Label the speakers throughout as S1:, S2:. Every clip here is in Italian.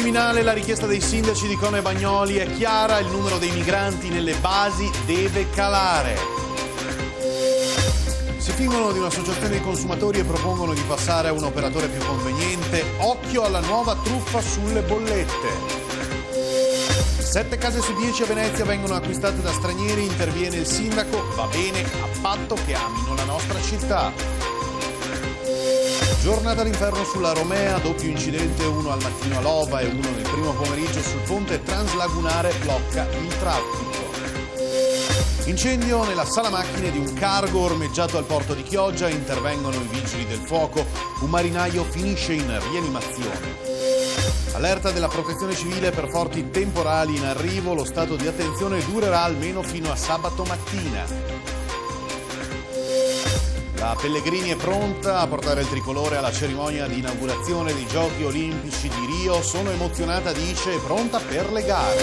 S1: criminale, la richiesta dei sindaci di Cone Bagnoli è chiara, il numero dei migranti nelle basi deve calare. Si fingono di un'associazione di consumatori e propongono di passare a un operatore più conveniente. Occhio alla nuova truffa sulle bollette. Sette case su dieci a Venezia vengono acquistate da stranieri, interviene il sindaco, va bene a patto che amino la nostra città. Giornata d'inferno sulla Romea, doppio incidente, uno al mattino a Lova e uno nel primo pomeriggio sul ponte translagunare blocca il traffico. Incendio nella sala macchine di un cargo ormeggiato al porto di Chioggia, intervengono i vigili del fuoco, un marinaio finisce in rianimazione. Allerta della protezione civile per forti temporali in arrivo, lo stato di attenzione durerà almeno fino a sabato mattina. La Pellegrini è pronta a portare il tricolore alla cerimonia di inaugurazione dei Giochi Olimpici di Rio. Sono emozionata, dice, e pronta per le gare.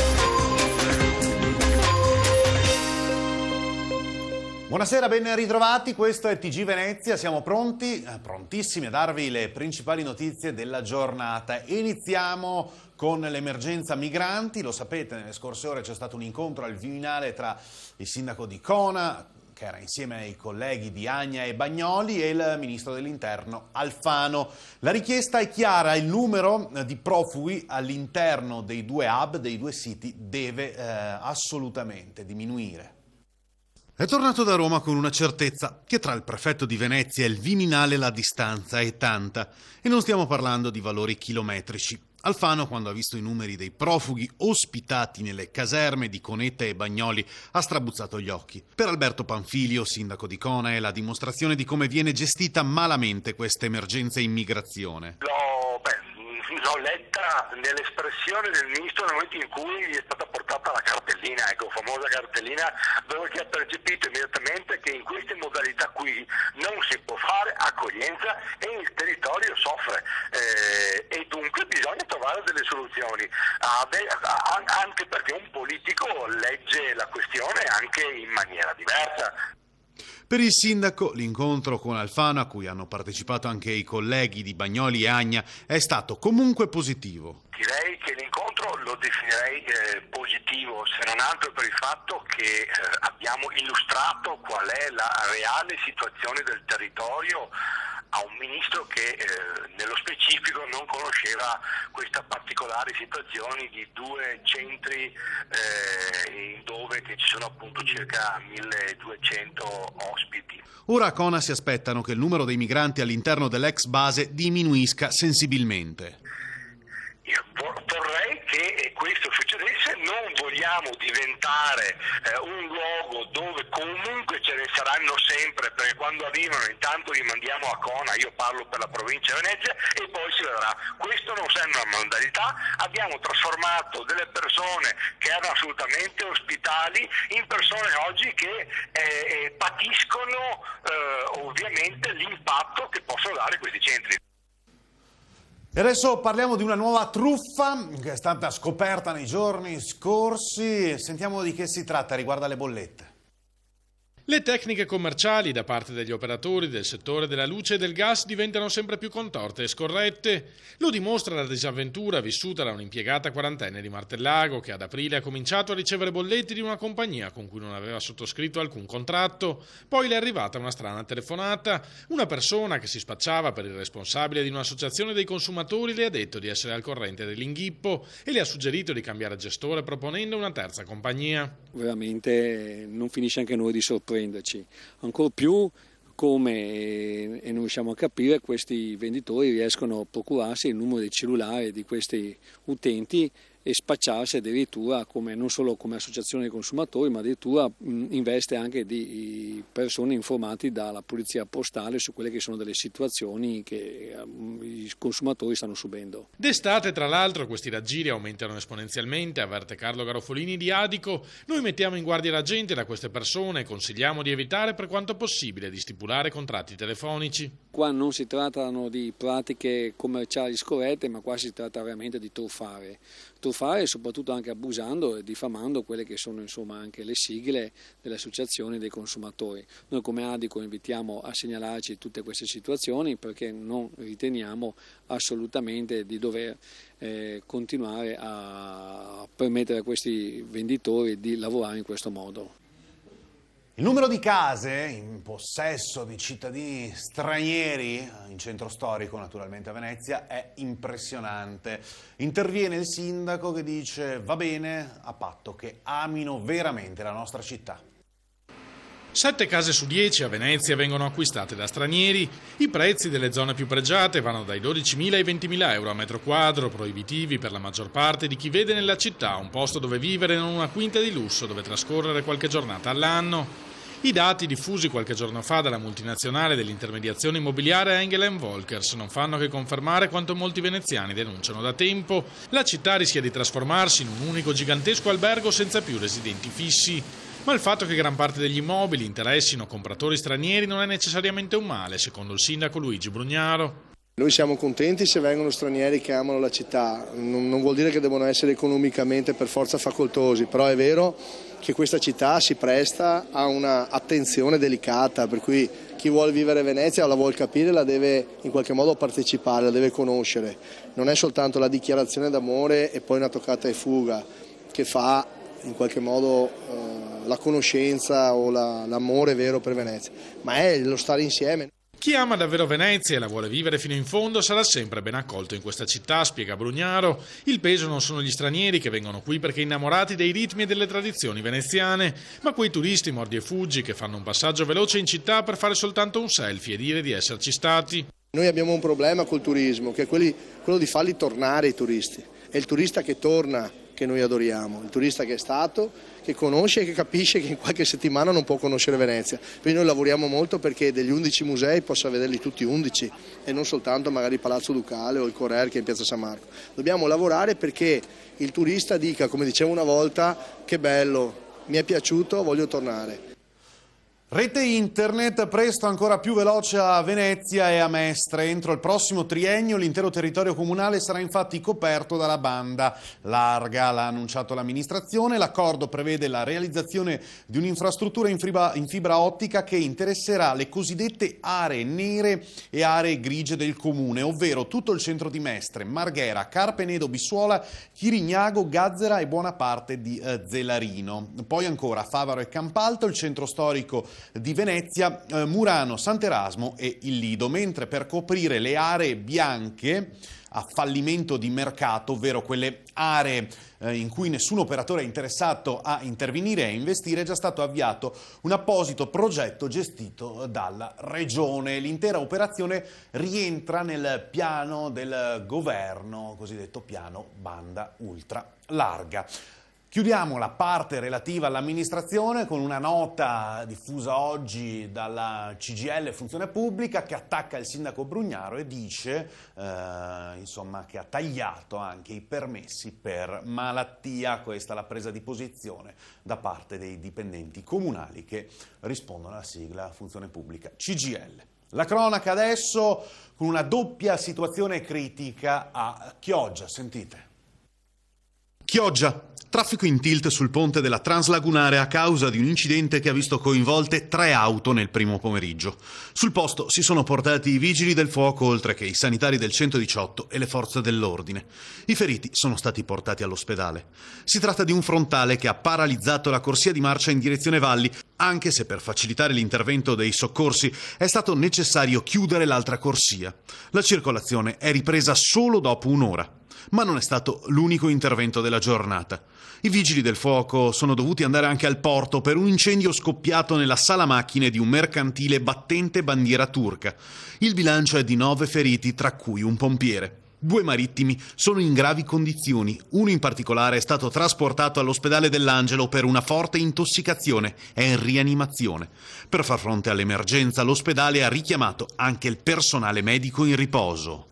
S1: Buonasera, ben ritrovati, questo è TG Venezia, siamo pronti, eh, prontissimi a darvi le principali notizie della giornata. Iniziamo con l'emergenza migranti, lo sapete, nelle scorse ore c'è stato un incontro al Viminale tra il sindaco di Cona, che era insieme ai colleghi di Agna e Bagnoli e il ministro dell'interno Alfano. La richiesta è chiara, il numero eh, di profughi all'interno dei due hub, dei due siti, deve eh, assolutamente diminuire. È tornato da Roma con una certezza che tra il prefetto di Venezia e il Viminale la distanza è tanta e non stiamo parlando di valori chilometrici. Alfano, quando ha visto i numeri dei profughi ospitati nelle caserme di Conetta e Bagnoli, ha strabuzzato gli occhi. Per Alberto Panfilio, sindaco di Cona, è la dimostrazione di come viene gestita malamente questa emergenza immigrazione.
S2: No l'ho letta nell'espressione del ministro nel momento in cui gli è stata portata la cartellina, ecco, famosa cartellina, dove si è percepito immediatamente che in queste modalità qui non si può fare accoglienza e il territorio soffre eh, e dunque bisogna trovare delle soluzioni, ah, ah, anche perché un politico legge la questione anche in maniera diversa.
S1: Per il sindaco l'incontro con Alfano, a cui hanno partecipato anche i colleghi di Bagnoli e Agna, è stato comunque positivo.
S2: Direi che l'incontro lo definirei eh, positivo, se non altro per il fatto che eh, abbiamo illustrato qual è la reale situazione del territorio a un ministro che eh, nello specifico non conosceva questa particolare situazione di due centri eh, dove ci sono appunto circa 1200 ospiti.
S1: Ora a Cona si aspettano che il numero dei migranti all'interno dell'ex base diminuisca sensibilmente vorrei che
S2: questo succedesse, non vogliamo diventare eh, un luogo dove comunque ce ne saranno sempre, perché quando arrivano intanto li mandiamo a Cona, io parlo per la provincia di Venezia e poi si vedrà. Questo non sembra una modalità, abbiamo trasformato delle persone che erano assolutamente ospitali in persone oggi che eh, eh patiscono eh, ovviamente l'impatto che possono dare questi centri.
S1: E adesso parliamo di una nuova truffa che è stata scoperta nei giorni scorsi. Sentiamo di che si tratta riguardo alle bollette.
S3: Le tecniche commerciali da parte degli operatori del settore della luce e del gas diventano sempre più contorte e scorrette. Lo dimostra la disavventura vissuta da un'impiegata quarantenne di Martellago che ad aprile ha cominciato a ricevere bolletti di una compagnia con cui non aveva sottoscritto alcun contratto. Poi le è arrivata una strana telefonata. Una persona che si spacciava per il responsabile di un'associazione dei consumatori le ha detto di essere al corrente dell'inghippo e le ha suggerito di cambiare gestore proponendo una terza compagnia.
S4: Veramente non finisce anche noi di sorpresa sorprenderci, ancora più come, eh, e non riusciamo a capire, questi venditori riescono a procurarsi il numero di cellulare di questi utenti e spacciarsi addirittura come, non solo come associazione dei consumatori ma addirittura in veste anche di persone informate dalla polizia postale su quelle che sono delle situazioni che i consumatori stanno subendo.
S3: D'estate tra l'altro questi raggiri aumentano esponenzialmente, avverte Carlo Garofolini di Adico, noi mettiamo in guardia la gente da queste persone e consigliamo di evitare per quanto possibile di stipulare contratti telefonici.
S4: Qua non si trattano di pratiche commerciali scorrette ma qua si tratta veramente di truffare, truffare fare soprattutto anche abusando e diffamando quelle che sono insomma anche le sigle delle associazioni dei consumatori. Noi come Adico invitiamo a segnalarci tutte queste situazioni perché non riteniamo assolutamente di dover eh, continuare a permettere a questi venditori di lavorare in questo modo.
S1: Il numero di case in possesso di cittadini stranieri
S4: eh, in centro
S1: storico, naturalmente a Venezia, è impressionante. Interviene il sindaco che dice va bene a patto che amino veramente la nostra città.
S3: Sette case su dieci a Venezia vengono acquistate da stranieri. I prezzi delle zone più pregiate vanno dai 12.000 ai 20.000 euro a metro quadro, proibitivi per la maggior parte di chi vede nella città un posto dove vivere non una quinta di lusso dove trascorrere qualche giornata all'anno. I dati diffusi qualche giorno fa dalla multinazionale dell'intermediazione immobiliare Engel Volkers non fanno che confermare quanto molti veneziani denunciano da tempo. La città rischia di trasformarsi in un unico gigantesco albergo senza più residenti fissi. Ma il fatto che gran parte degli immobili interessino compratori stranieri non è necessariamente un male, secondo il sindaco Luigi Brugnaro.
S5: Noi siamo contenti se vengono stranieri che amano la città, non, non vuol dire che devono essere economicamente per forza facoltosi, però è vero che questa città si presta a un'attenzione delicata, per cui chi vuole vivere Venezia la vuole capire la deve in qualche modo partecipare, la deve conoscere. Non è soltanto la dichiarazione d'amore e poi una toccata e fuga che fa in qualche modo eh, la conoscenza o la, l'amore vero per Venezia, ma è lo stare insieme.
S3: Chi ama davvero Venezia e la vuole vivere fino in fondo sarà sempre ben accolto in questa città, spiega Brugnaro. Il peso non sono gli stranieri che vengono qui perché innamorati dei ritmi e delle tradizioni veneziane, ma quei turisti mordi e fuggi che fanno un passaggio veloce in città per fare soltanto un selfie e dire di esserci stati.
S5: Noi abbiamo un problema col turismo, che è quello di farli tornare i turisti. È il turista che torna che noi adoriamo, il turista che è stato, che conosce e che capisce che in qualche settimana non può conoscere Venezia. Quindi noi lavoriamo molto perché degli 11 musei possa vederli tutti 11 e non soltanto magari Palazzo Ducale o il Correr che è in Piazza San Marco. Dobbiamo lavorare perché il turista dica, come dicevo una volta, che bello, mi è piaciuto, voglio tornare.
S1: Rete internet presto ancora più veloce a Venezia e a Mestre. Entro il prossimo triennio l'intero territorio comunale sarà infatti coperto dalla banda larga, l'ha annunciato l'amministrazione. L'accordo prevede la realizzazione di un'infrastruttura in, in fibra ottica che interesserà le cosiddette aree nere e aree grigie del comune, ovvero tutto il centro di Mestre, Marghera, Carpenedo, Bissuola, Chirignago, Gazzera e buona parte di eh, Zelarino. Poi ancora Favaro e Campalto, il centro storico di Venezia, eh, Murano, Sant'Erasmo e il Lido, mentre per coprire le aree bianche a fallimento di mercato, ovvero quelle aree eh, in cui nessun operatore è interessato a intervenire e a investire, è già stato avviato un apposito progetto gestito dalla Regione. L'intera operazione rientra nel piano del governo, cosiddetto piano banda ultra larga. Chiudiamo la parte relativa all'amministrazione con una nota diffusa oggi dalla CGL Funzione Pubblica che attacca il sindaco Brugnaro e dice eh, insomma, che ha tagliato anche i permessi per malattia, questa è la presa di posizione da parte dei dipendenti comunali che rispondono alla sigla Funzione Pubblica CGL. La cronaca adesso con una doppia situazione critica a Chioggia, sentite. Chioggia. Traffico in tilt sul ponte della Translagunare a causa di un incidente che ha visto coinvolte tre auto nel primo pomeriggio. Sul posto si sono portati i vigili del fuoco oltre che i sanitari del 118 e le forze dell'ordine. I feriti sono stati portati all'ospedale. Si tratta di un frontale che ha paralizzato la corsia di marcia in direzione Valli, anche se per facilitare l'intervento dei soccorsi è stato necessario chiudere l'altra corsia. La circolazione è ripresa solo dopo un'ora ma non è stato l'unico intervento della giornata. I vigili del fuoco sono dovuti andare anche al porto per un incendio scoppiato nella sala macchine di un mercantile battente bandiera turca. Il bilancio è di nove feriti, tra cui un pompiere. Due marittimi sono in gravi condizioni, uno in particolare è stato trasportato all'ospedale dell'Angelo per una forte intossicazione, è in rianimazione. Per far fronte all'emergenza l'ospedale ha richiamato anche il personale medico in riposo.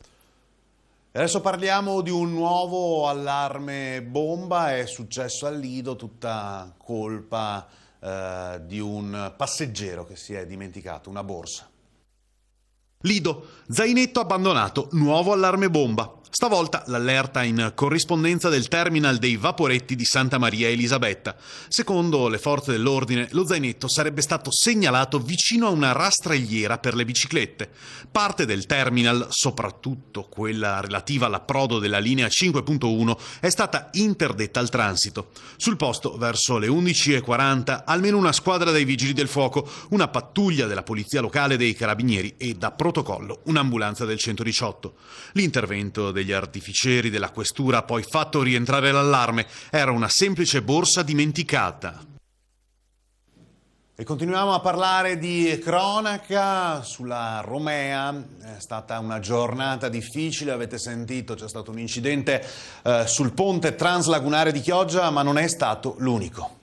S1: Adesso parliamo di un nuovo allarme bomba, è successo a Lido tutta colpa eh, di un passeggero che si è dimenticato una borsa. Lido, zainetto abbandonato, nuovo allarme bomba. Stavolta l'allerta in corrispondenza del terminal dei vaporetti di Santa Maria Elisabetta. Secondo le forze dell'ordine, lo zainetto sarebbe stato segnalato vicino a una rastrelliera per le biciclette. Parte del terminal, soprattutto quella relativa all'approdo della linea 5.1, è stata interdetta al transito. Sul posto, verso le 11.40, almeno una squadra dei vigili del fuoco, una pattuglia della polizia locale dei carabinieri e, da protocollo, un'ambulanza del 118. L'intervento degli artificieri della questura ha poi fatto rientrare l'allarme. Era una semplice borsa dimenticata. E continuiamo a parlare di cronaca sulla Romea, è stata una giornata difficile, avete sentito c'è stato un incidente eh, sul ponte translagunare di Chioggia, ma non è stato l'unico.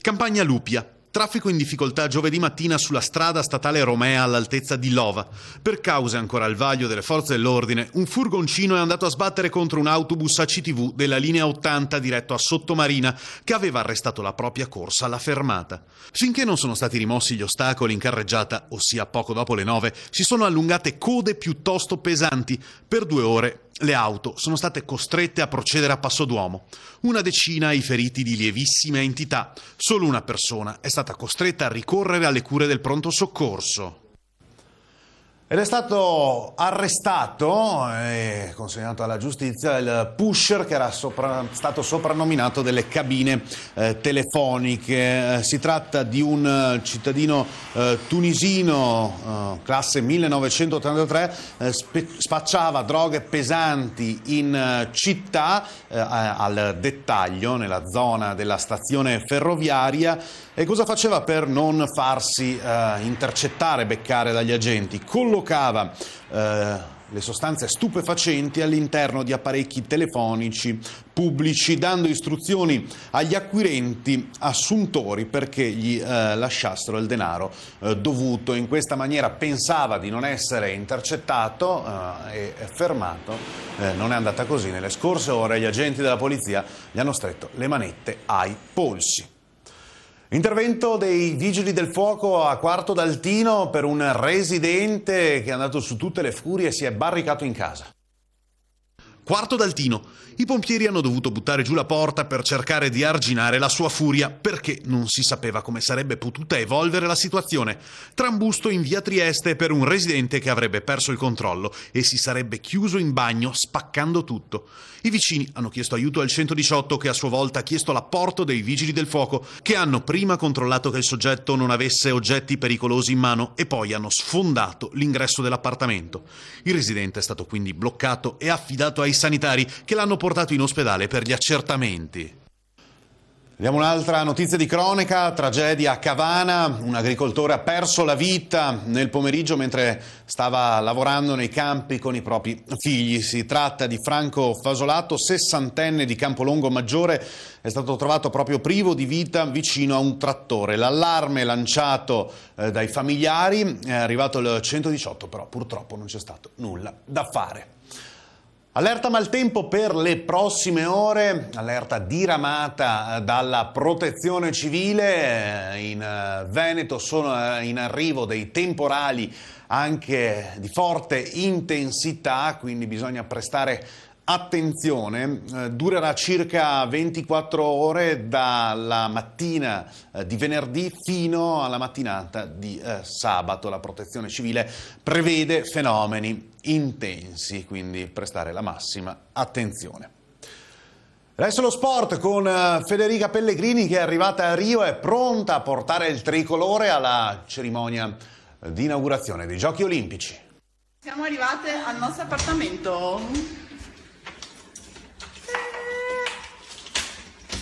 S1: Campagna Lupia, Traffico in difficoltà giovedì mattina sulla strada statale Romea all'altezza di Lova. Per cause ancora al vaglio delle forze dell'ordine, un furgoncino è andato a sbattere contro un autobus ACTV della linea 80 diretto a Sottomarina che aveva arrestato la propria corsa alla fermata. Finché non sono stati rimossi gli ostacoli in carreggiata, ossia poco dopo le 9, si sono allungate code piuttosto pesanti per due ore le auto sono state costrette a procedere a passo d'uomo. Una decina i feriti di lievissima entità. Solo una persona è stata costretta a ricorrere alle cure del pronto soccorso. Ed è stato arrestato e consegnato alla giustizia il pusher che era sopra, stato soprannominato delle cabine eh, telefoniche. Eh, si tratta di un eh, cittadino eh, tunisino, eh, classe 1983, eh, spacciava droghe pesanti in città, al dettaglio, nella zona della stazione ferroviaria. E cosa faceva per non farsi intercettare, beccare dagli agenti? Collo collocava eh, le sostanze stupefacenti all'interno di apparecchi telefonici pubblici, dando istruzioni agli acquirenti assuntori perché gli eh, lasciassero il denaro eh, dovuto. In questa maniera pensava di non essere intercettato eh, e fermato. Eh, non è andata così. Nelle scorse ore gli agenti della polizia gli hanno stretto le manette ai polsi. Intervento dei vigili del fuoco a Quarto d'Altino per un residente che è andato su tutte le furie e si è barricato in casa. Quarto d'Altino. I pompieri hanno dovuto buttare giù la porta per cercare di arginare la sua furia perché non si sapeva come sarebbe potuta evolvere la situazione. Trambusto in via Trieste per un residente che avrebbe perso il controllo e si sarebbe chiuso in bagno spaccando tutto. I vicini hanno chiesto aiuto al 118 che a sua volta ha chiesto l'apporto dei vigili del fuoco che hanno prima controllato che il soggetto non avesse oggetti pericolosi in mano e poi hanno sfondato l'ingresso dell'appartamento. Il residente è stato quindi bloccato e affidato ai sanitari che l'hanno portato in ospedale per gli accertamenti. Vediamo un'altra notizia di cronaca, tragedia a Cavana, un agricoltore ha perso la vita nel pomeriggio mentre stava lavorando nei campi con i propri figli. Si tratta di Franco Fasolato, sessantenne di Campolongo Maggiore, è stato trovato proprio privo di vita vicino a un trattore. L'allarme lanciato eh, dai familiari è arrivato il 118, però purtroppo non c'è stato nulla da fare. Allerta maltempo per le prossime ore, allerta diramata eh, dalla protezione civile, eh, in eh, Veneto sono in arrivo dei temporali anche di forte intensità, quindi bisogna prestare attenzione, eh, durerà circa 24 ore dalla mattina eh, di venerdì fino alla mattinata di eh, sabato. La protezione civile prevede fenomeni intensi, quindi prestare la massima attenzione. Adesso lo sport con eh, Federica Pellegrini che è arrivata a Rio e pronta a portare il tricolore alla cerimonia di inaugurazione dei Giochi Olimpici. Siamo arrivate al nostro appartamento.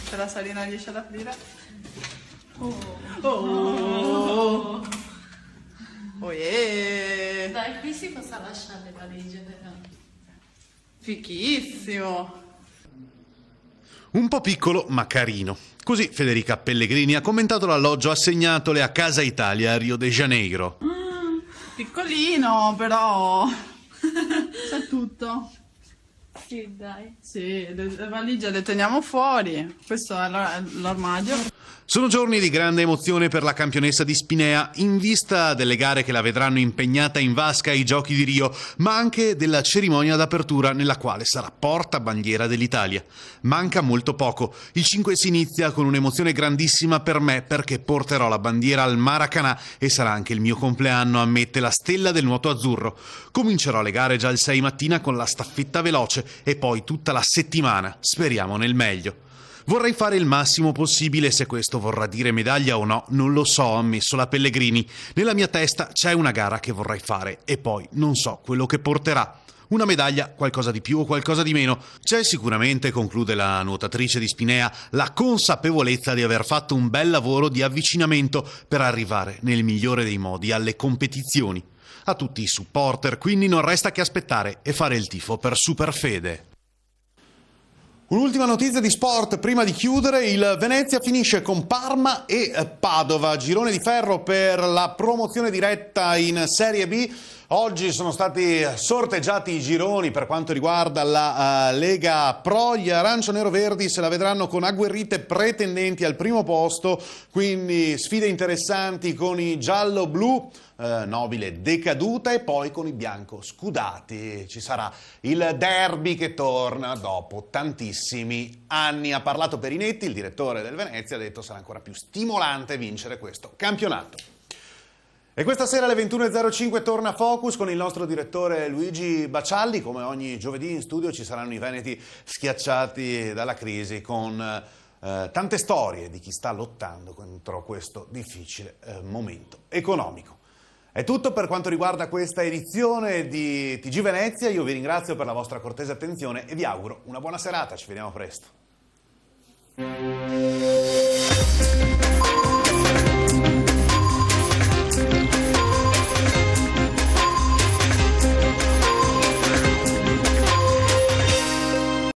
S5: Se la salina riesce ad aprire. Oh. Oh. Oh, yeah.
S2: Dai, qui si possa lasciare le legge però. Fichissimo.
S1: Un po' piccolo ma carino. Così Federica Pellegrini ha commentato l'alloggio assegnatole a Casa Italia a Rio de Janeiro. Mm,
S3: piccolino però. C'è tutto. Sì, dai. Sì, la valigia le teniamo
S4: fuori. Questo è l'armadio.
S1: Sono giorni di grande emozione per la campionessa di Spinea in vista delle gare che la vedranno impegnata in vasca ai giochi di Rio, ma anche della cerimonia d'apertura nella quale sarà portabandiera dell'Italia. Manca molto poco. Il 5 si inizia con un'emozione grandissima per me perché porterò la bandiera al Maracanã e sarà anche il mio compleanno, ammette la stella del nuoto azzurro. Comincerò le gare già il 6 mattina con la staffetta veloce e poi tutta la settimana. Speriamo nel meglio. Vorrei fare il massimo possibile, se questo vorrà dire medaglia o no, non lo so, ha messo la Pellegrini. Nella mia testa c'è una gara che vorrei fare e poi non so quello che porterà una medaglia, qualcosa di più o qualcosa di meno. C'è sicuramente, conclude la nuotatrice di Spinea, la consapevolezza di aver fatto un bel lavoro di avvicinamento per arrivare nel migliore dei modi alle competizioni. A tutti i supporter quindi non resta che aspettare e fare il tifo per Superfede. Un'ultima notizia di sport prima di chiudere, il Venezia finisce con Parma e Padova, girone di ferro per la promozione diretta in Serie B. Oggi sono stati sorteggiati i gironi per quanto riguarda la uh, Lega Pro, gli arancio-nero-verdi se la vedranno con agguerrite pretendenti al primo posto, quindi sfide interessanti con i giallo-blu, eh, nobile decaduta e poi con i bianco scudati ci sarà il derby che torna dopo tantissimi anni. Ha parlato Perinetti, il direttore del Venezia, ha detto sarà ancora più stimolante vincere questo campionato. E questa sera alle 21.05 torna Focus con il nostro direttore Luigi Bacialli. Come ogni giovedì in studio ci saranno i veneti schiacciati dalla crisi con eh, tante storie di chi sta lottando contro questo difficile eh, momento economico. È tutto per quanto riguarda questa edizione di TG Venezia. Io vi ringrazio per la vostra cortese attenzione e vi auguro una buona serata. Ci vediamo presto.